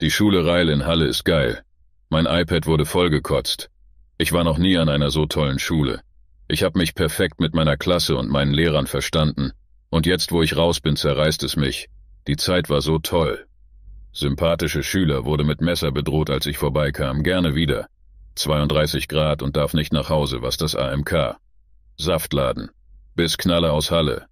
Die Schule Reil in Halle ist geil. Mein iPad wurde vollgekotzt. Ich war noch nie an einer so tollen Schule. Ich habe mich perfekt mit meiner Klasse und meinen Lehrern verstanden. Und jetzt, wo ich raus bin, zerreißt es mich. Die Zeit war so toll. Sympathische Schüler wurde mit Messer bedroht, als ich vorbeikam. Gerne wieder. 32 Grad und darf nicht nach Hause, was das AMK. Saftladen. Bis Knaller aus Halle.